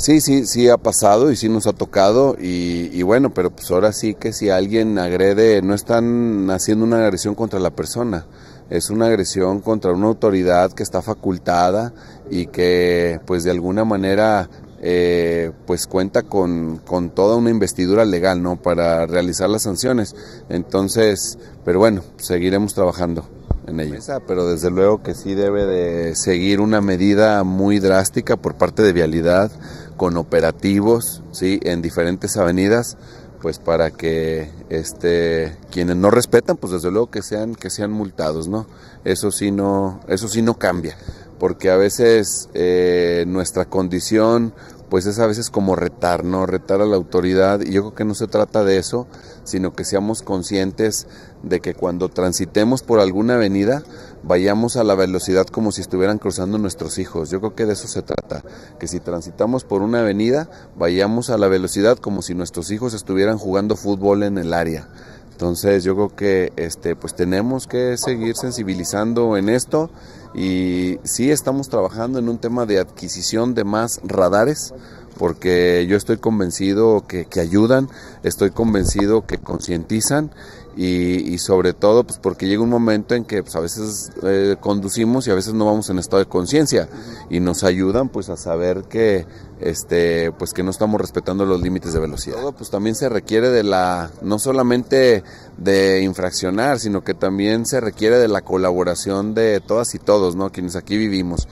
Sí, sí, sí ha pasado y sí nos ha tocado y, bueno, pero pues ahora sí que si alguien agrede, no están haciendo una agresión contra la persona, es una agresión contra una autoridad que está facultada y que pues de alguna manera eh, pues cuenta con, con, toda una investidura legal no para realizar las sanciones entonces pero bueno seguiremos trabajando en ello pero desde luego que sí debe de seguir una medida muy drástica por parte de vialidad con operativos ¿sí? en diferentes avenidas pues para que este quienes no respetan pues desde luego que sean que sean multados no eso sí no eso sí no cambia porque a veces eh, nuestra condición pues es a veces como retar, ¿no? Retar a la autoridad y yo creo que no se trata de eso, sino que seamos conscientes de que cuando transitemos por alguna avenida, vayamos a la velocidad como si estuvieran cruzando nuestros hijos. Yo creo que de eso se trata, que si transitamos por una avenida, vayamos a la velocidad como si nuestros hijos estuvieran jugando fútbol en el área. Entonces yo creo que este, pues tenemos que seguir sensibilizando en esto y sí estamos trabajando en un tema de adquisición de más radares porque yo estoy convencido que, que ayudan, estoy convencido que concientizan y, sobre todo pues porque llega un momento en que pues, a veces eh, conducimos y a veces no vamos en estado de conciencia y nos ayudan pues a saber que este pues que no estamos respetando los límites de velocidad todo, pues también se requiere de la no solamente de infraccionar sino que también se requiere de la colaboración de todas y todos no quienes aquí vivimos